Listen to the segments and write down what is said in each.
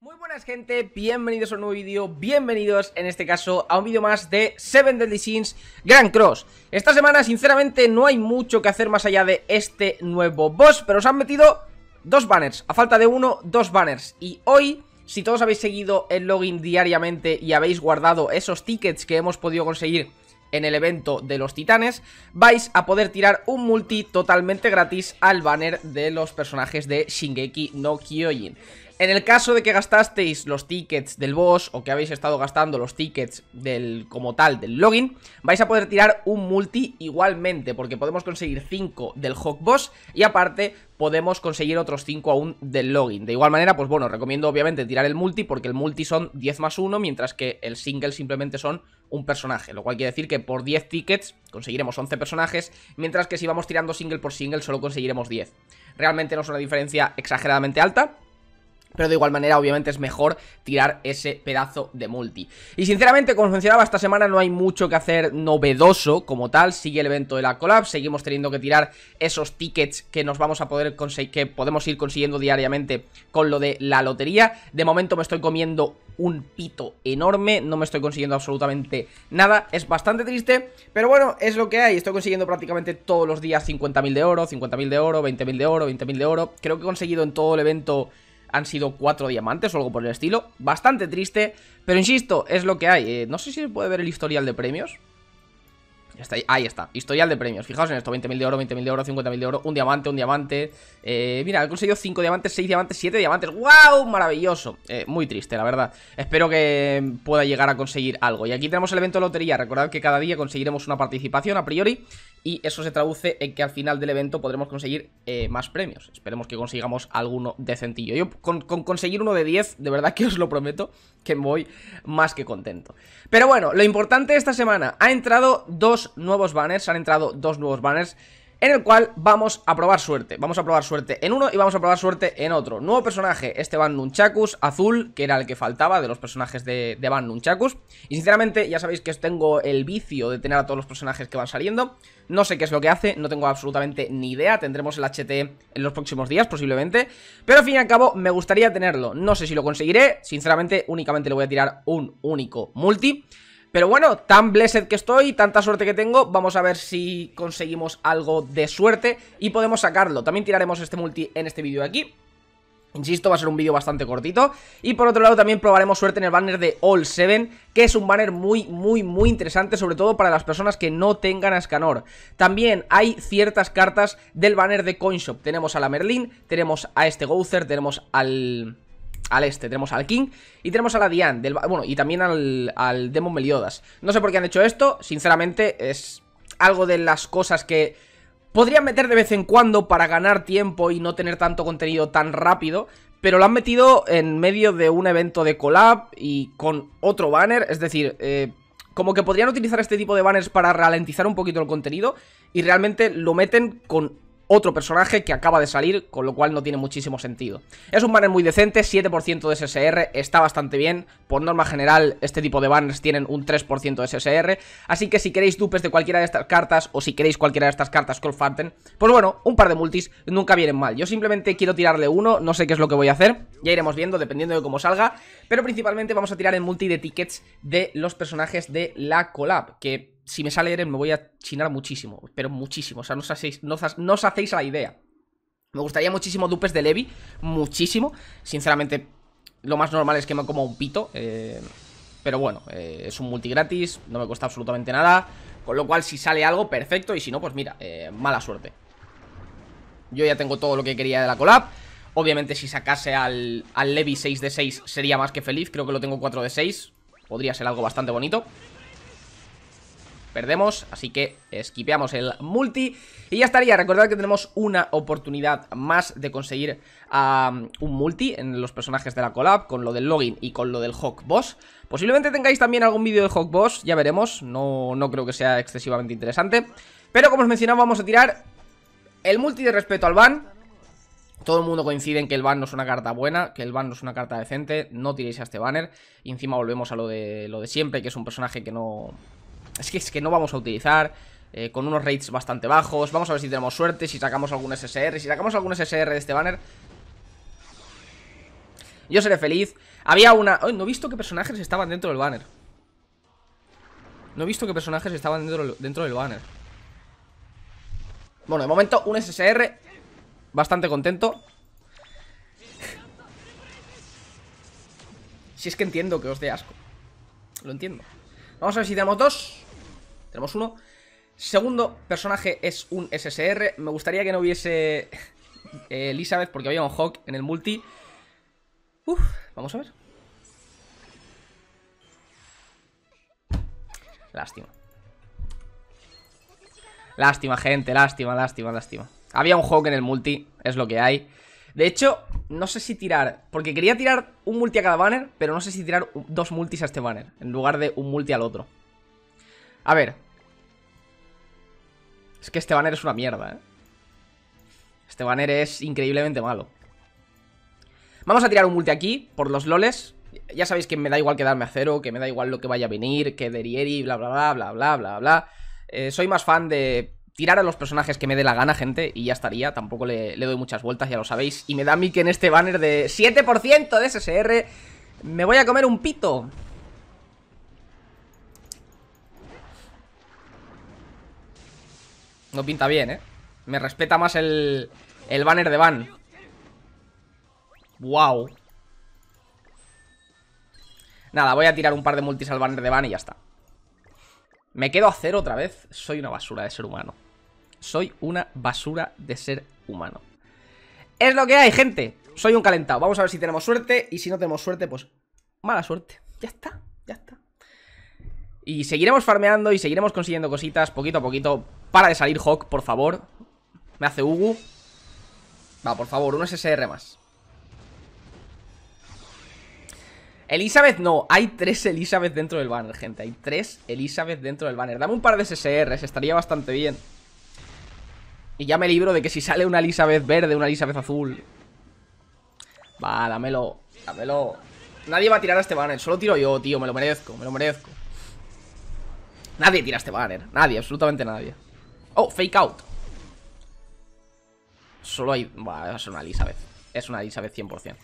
Muy buenas gente, bienvenidos a un nuevo vídeo, bienvenidos en este caso a un vídeo más de Seven Deadly Sins Grand Cross Esta semana sinceramente no hay mucho que hacer más allá de este nuevo boss, pero os han metido dos banners, a falta de uno, dos banners Y hoy, si todos habéis seguido el login diariamente y habéis guardado esos tickets que hemos podido conseguir en el evento de los titanes, vais a poder tirar un multi totalmente gratis al banner de los personajes de Shingeki no Kyojin. En el caso de que gastasteis los tickets del boss o que habéis estado gastando los tickets del como tal del login, vais a poder tirar un multi igualmente porque podemos conseguir 5 del hog Boss y aparte podemos conseguir otros 5 aún del login. De igual manera, pues bueno, recomiendo obviamente tirar el multi porque el multi son 10 más 1 mientras que el single simplemente son un personaje, lo cual quiere decir que por 10 tickets conseguiremos 11 personajes, mientras que si vamos tirando single por single solo conseguiremos 10. Realmente no es una diferencia exageradamente alta, pero de igual manera obviamente es mejor tirar ese pedazo de multi. Y sinceramente, como os mencionaba, esta semana no hay mucho que hacer novedoso como tal, sigue el evento de la collab, seguimos teniendo que tirar esos tickets que nos vamos a poder conseguir, que podemos ir consiguiendo diariamente con lo de la lotería. De momento me estoy comiendo un pito enorme, no me estoy consiguiendo absolutamente nada, es bastante triste, pero bueno, es lo que hay, estoy consiguiendo prácticamente todos los días 50.000 de oro, 50.000 de oro, 20.000 de oro, 20.000 de oro, creo que he conseguido en todo el evento han sido cuatro diamantes o algo por el estilo. Bastante triste, pero insisto, es lo que hay. Eh, no sé si se puede ver el historial de premios está, ahí está. Historial de premios. Fijaos en esto: 20.000 de oro, 20.000 de oro, 50.000 de oro, un diamante, un diamante. Eh, mira, he conseguido 5 diamantes, 6 diamantes, 7 diamantes. ¡Wow! Maravilloso. Eh, muy triste, la verdad. Espero que pueda llegar a conseguir algo. Y aquí tenemos el evento de lotería. Recordad que cada día conseguiremos una participación a priori. Y eso se traduce en que al final del evento podremos conseguir eh, más premios. Esperemos que consigamos alguno decentillo. Yo con, conseguir uno de 10, de verdad que os lo prometo, que voy más que contento. Pero bueno, lo importante esta semana, ha entrado dos nuevos banners, han entrado dos nuevos banners en el cual vamos a probar suerte. Vamos a probar suerte en uno y vamos a probar suerte en otro. Nuevo personaje, este Van Nunchakus, azul, que era el que faltaba de los personajes de, de Van Nunchakus. Y sinceramente, ya sabéis que tengo el vicio de tener a todos los personajes que van saliendo. No sé qué es lo que hace, no tengo absolutamente ni idea. Tendremos el HT en los próximos días, posiblemente. Pero al fin y al cabo, me gustaría tenerlo. No sé si lo conseguiré. Sinceramente, únicamente le voy a tirar un único multi. Pero bueno, tan blessed que estoy, tanta suerte que tengo, vamos a ver si conseguimos algo de suerte y podemos sacarlo. También tiraremos este multi en este vídeo de aquí. Insisto, va a ser un vídeo bastante cortito Y por otro lado también probaremos suerte en el banner de All Seven, Que es un banner muy, muy, muy interesante Sobre todo para las personas que no tengan a Scanor. También hay ciertas cartas del banner de Coinshop Tenemos a la Merlin, tenemos a este Gouther, tenemos al al este tenemos al King y tenemos a la Diane, del, bueno, y también al, al Demon Meliodas. No sé por qué han hecho esto, sinceramente es algo de las cosas que podrían meter de vez en cuando para ganar tiempo y no tener tanto contenido tan rápido, pero lo han metido en medio de un evento de collab y con otro banner, es decir, eh, como que podrían utilizar este tipo de banners para ralentizar un poquito el contenido y realmente lo meten con otro personaje que acaba de salir, con lo cual no tiene muchísimo sentido. Es un banner muy decente, 7% de SSR, está bastante bien. Por norma general, este tipo de banners tienen un 3% de SSR. Así que si queréis dupes de cualquiera de estas cartas, o si queréis cualquiera de estas cartas con Farten pues bueno, un par de multis nunca vienen mal. Yo simplemente quiero tirarle uno, no sé qué es lo que voy a hacer, ya iremos viendo dependiendo de cómo salga. Pero principalmente vamos a tirar el multi de tickets de los personajes de la collab, que si me sale Eren me voy a chinar muchísimo, pero muchísimo, o sea, no os hacéis, no la idea. Me gustaría muchísimo dupes de Levi, muchísimo. Sinceramente, lo más normal es que me coma un pito, eh, pero bueno, eh, es un multi gratis, no me cuesta absolutamente nada, con lo cual si sale algo, perfecto, y si no, pues mira, eh, mala suerte. Yo ya tengo todo lo que quería de la collab. Obviamente si sacase al, al Levi 6 de 6 sería más que feliz, creo que lo tengo 4 de 6, podría ser algo bastante bonito perdemos, así que esquipeamos el multi y ya estaría, recordad que tenemos una oportunidad más de conseguir un multi en los personajes de la collab con lo del login y con lo del Hawk Boss posiblemente tengáis también algún vídeo de Hawk Boss, ya veremos, no, no creo que sea excesivamente interesante, pero como os mencionaba vamos a tirar el multi de respeto al ban todo el mundo coincide en que el ban no es una carta buena, que el ban no es una carta decente, no tiréis a este banner. Y encima volvemos a lo de, lo de siempre, que es un personaje que no, es que, es que no vamos a utilizar eh, Con unos rates bastante bajos Vamos a ver si tenemos suerte, si sacamos algún SSR Si sacamos algún SSR de este banner Yo seré feliz Había una... no he visto qué personajes estaban dentro del banner No he visto qué personajes estaban dentro, dentro del banner Bueno, de momento un SSR Bastante contento Si es que entiendo que os dé asco Lo entiendo Vamos a ver si tenemos dos tenemos uno. Segundo personaje es un SSR. Me gustaría que no hubiese eh, Elizabeth porque había un Hawk en el multi. Uf, vamos a ver. Lástima. Lástima, gente, lástima, lástima, lástima. Había un Hawk en el multi, es lo que hay. De hecho, no sé si tirar... Porque quería tirar un multi a cada banner, pero no sé si tirar dos multis a este banner, en lugar de un multi al otro. A ver. Es que este banner es una mierda, ¿eh? Este banner es increíblemente malo. Vamos a tirar un multi aquí, por los loles. Ya sabéis que me da igual quedarme a cero, que me da igual lo que vaya a venir, que Derieri, bla, bla, bla, bla, bla, bla, bla. Eh, soy más fan de tirar a los personajes que me dé la gana, gente, y ya estaría. Tampoco le, le doy muchas vueltas, ya lo sabéis. Y me da a mí que en este banner de 7% de SSR me voy a comer un pito. pinta bien, ¿eh? Me respeta más el, el banner de Van. Wow. Nada, voy a tirar un par de multis al banner de Van y ya está. Me quedo a cero otra vez. Soy una basura de ser humano. Soy una basura de ser humano. Es lo que hay, gente. Soy un calentado. Vamos a ver si tenemos suerte. Y si no tenemos suerte, pues mala suerte. Ya está, ya está. Y seguiremos farmeando y seguiremos consiguiendo cositas poquito a poquito para de salir, Hawk, por favor. Me hace Ugu. Va, por favor, un SSR más. Elizabeth no, hay tres Elizabeth dentro del banner, gente Hay tres Elizabeth dentro del banner Dame un par de SSRs, estaría bastante bien Y ya me libro de que si sale una Elizabeth verde, una Elizabeth azul Va, dámelo, dámelo Nadie va a tirar a este banner, solo tiro yo, tío, me lo merezco, me lo merezco Nadie tira a este banner, nadie, absolutamente nadie Oh, fake out. Solo hay... Va a ser una Elizabeth. Es una Elizabeth 100%. O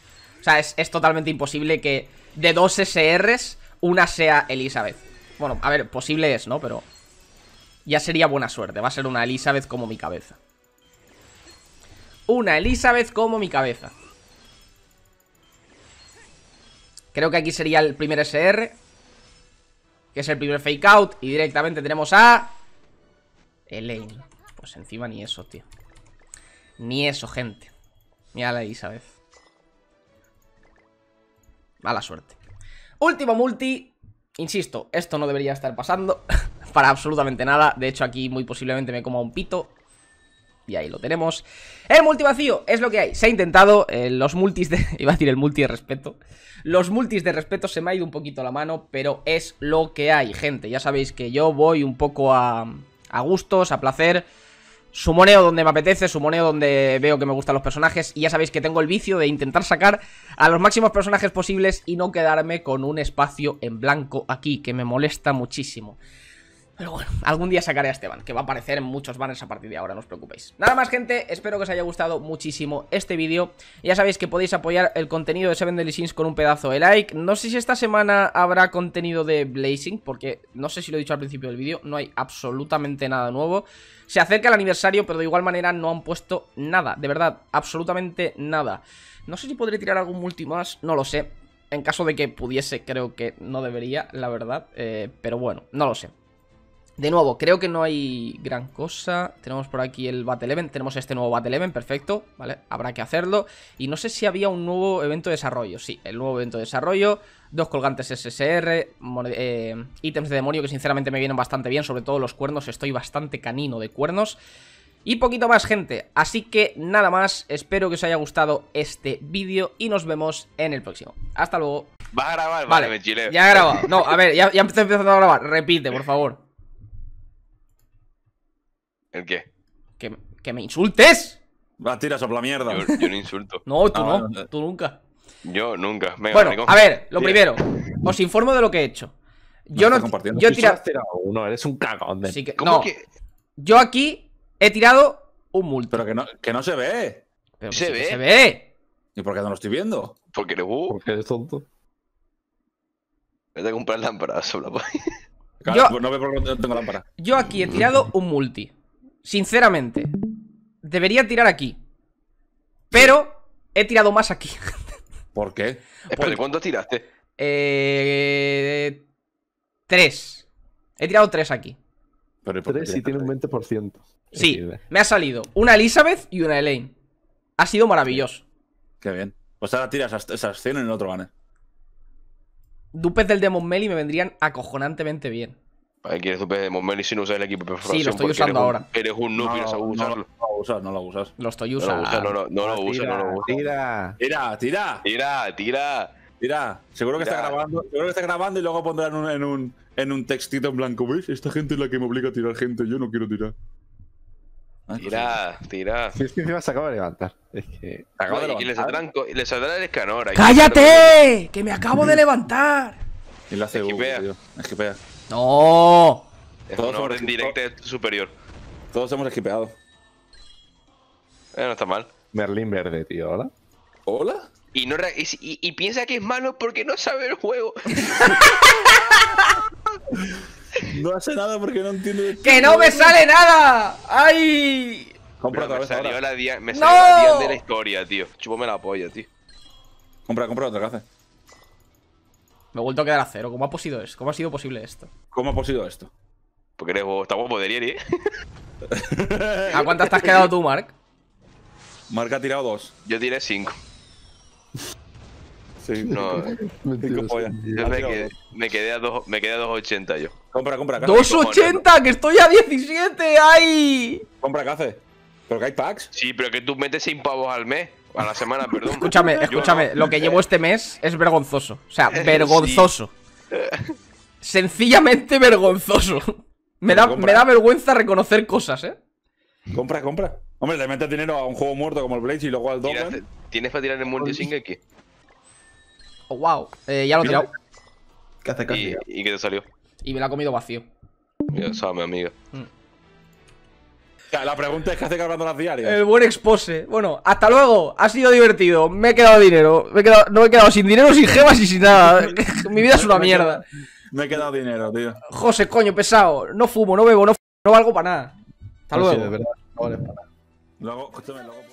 sea, es, es totalmente imposible que de dos SRs una sea Elizabeth. Bueno, a ver, posible es, ¿no? Pero ya sería buena suerte. Va a ser una Elizabeth como mi cabeza. Una Elizabeth como mi cabeza. Creo que aquí sería el primer SR. Que es el primer fake out. Y directamente tenemos a... Elaine. Pues encima ni eso, tío. Ni eso, gente. Mira la Elizabeth. Mala suerte. Último multi. Insisto, esto no debería estar pasando para absolutamente nada. De hecho, aquí muy posiblemente me coma un pito. Y ahí lo tenemos. El multi vacío es lo que hay. Se ha intentado. Eh, los multis de... Iba a decir el multi de respeto. Los multis de respeto se me ha ido un poquito la mano, pero es lo que hay, gente. Ya sabéis que yo voy un poco a a gustos, a placer. Sumoneo donde me apetece, sumoneo donde veo que me gustan los personajes y ya sabéis que tengo el vicio de intentar sacar a los máximos personajes posibles y no quedarme con un espacio en blanco aquí, que me molesta muchísimo. Pero bueno, algún día sacaré a Esteban, que va a aparecer en muchos banners a partir de ahora, no os preocupéis. Nada más, gente, espero que os haya gustado muchísimo este vídeo. Ya sabéis que podéis apoyar el contenido de Seven Deadly con un pedazo de like. No sé si esta semana habrá contenido de Blazing, porque no sé si lo he dicho al principio del vídeo, no hay absolutamente nada nuevo. Se acerca el aniversario, pero de igual manera no han puesto nada, de verdad, absolutamente nada. No sé si podré tirar algún multi más, no lo sé. En caso de que pudiese, creo que no debería, la verdad. Eh, pero bueno, no lo sé. De nuevo, creo que no hay gran cosa. Tenemos por aquí el Battle Event. Tenemos este nuevo Battle Event, perfecto. ¿Vale? Habrá que hacerlo. Y no sé si había un nuevo evento de desarrollo. Sí, el nuevo evento de desarrollo. Dos colgantes SSR. Eh, ítems de demonio que sinceramente me vienen bastante bien. Sobre todo los cuernos. Estoy bastante canino de cuernos. Y poquito más, gente. Así que nada más. Espero que os haya gustado este vídeo. Y nos vemos en el próximo. Hasta luego. Va a grabar, vale, Ya ha grabado. No, a ver, ya, ya empezando a grabar. Repite, por favor. ¿El qué? Que, me insultes. Va, tira, la mierda. Yo, no insulto. No, tú ah, no, tú nunca. Yo nunca. bueno, a ver, lo primero, os informo de lo que he hecho. Yo no. yo he tirado. uno, eres un cagón. De... que, no, Yo aquí he tirado un multi. Pero que no, que no se ve. se, ve. se ve. ¿Y por qué no lo estoy viendo? Porque eres, uh, Porque eres tonto. Vete a comprar lámparas, sobre la... claro, yo, pues no veo por qué no tengo lámpara. Yo aquí he tirado un multi sinceramente, debería tirar aquí. Pero he tirado más aquí. ¿Por qué? ¿cuánto tiraste? Eh, tres. He tirado tres aquí. Pero tres y tiene un 20%. Sí, ¿eh? me ha salido una Elizabeth y una Elaine. Ha sido maravilloso. Qué bien. Pues ahora tiras esas 100 en el otro gane. Dupes del Demon Meli me vendrían acojonantemente bien quieres tu de y si no usas el equipo de Sí, lo estoy usando ahora. Eres un noob no, y no No lo usas, no lo usas. Lo estoy usando. No lo usas, no, lo uso. ¡Tira, no lo usas. Tira, tira, tira. Tira, tira. Tira, seguro que está grabando, seguro que está grabando y luego pondrán en un, en un, textito en blanco, ¿veis? Esta gente es la que me obliga a tirar gente, yo no quiero tirar. Ah, ah, tira, pues tira. es que encima se acaba de levantar. Es que. Acaba de levantar. Y le saldrá el escanor. ¡Cállate! ¡Que me acabo de levantar! Y lo hace Esquipea. que ¡No! Todos superior. Todos hemos equipeado. Eh, no está mal. Merlín verde, tío. ¿Hola? ¿Hola? Y, no piensa que es malo porque no sabe el juego. no hace nada porque no entiende. ¡Que no me sale nada! ¡Ay! Compra otra me vez la, me la de la historia, tío. Chupame la polla, tío. Compra, compra otra, ¿qué haces? Me he vuelto a quedar a cero. ¿Cómo ha, posido esto? ¿Cómo ha sido posible esto? ¿Cómo ha posido esto? Porque eres, está guapo de ¿A cuántas te has quedado tú, Mark? Mark ha tirado dos. Yo tiré cinco. Sí, no, eh, me, quedé, me quedé a 2.80 yo. Compra, compra, ¡2.80! ¡Que estoy a 17! ¡Ay! Compra, cace. ¿Pero que hay packs? Sí, pero que tú metes 100 pavos al mes a la semana, perdón. Escúchame, escúchame, lo que llevo este mes es vergonzoso. O sea, vergonzoso. Sencillamente vergonzoso. Me da, me da vergüenza reconocer cosas, ¿eh? Compra, compra. Hombre, le metes dinero a un juego muerto como el Blaze y luego al doble este- ¿Tienes para tirar el multising aquí? Oh, wow. Eh, ya lo he tirado. ¿Qué hace casi? ¿Y, qué te salió? Y me la ha comido vacío. Mira, sabe, amiga. Mm. La pregunta es que hace cargando las diarias. El buen expose. Bueno, hasta luego. Ha sido divertido. Me he quedado dinero. Me no me he quedado sin dinero, sin gemas y sin nada. Mi vida es una mierda. Me he quedado dinero, tío. José, coño, pesado. No fumo, no bebo, no, no valgo para nada. Hasta pues luego. vale Luego, escúchame, luego.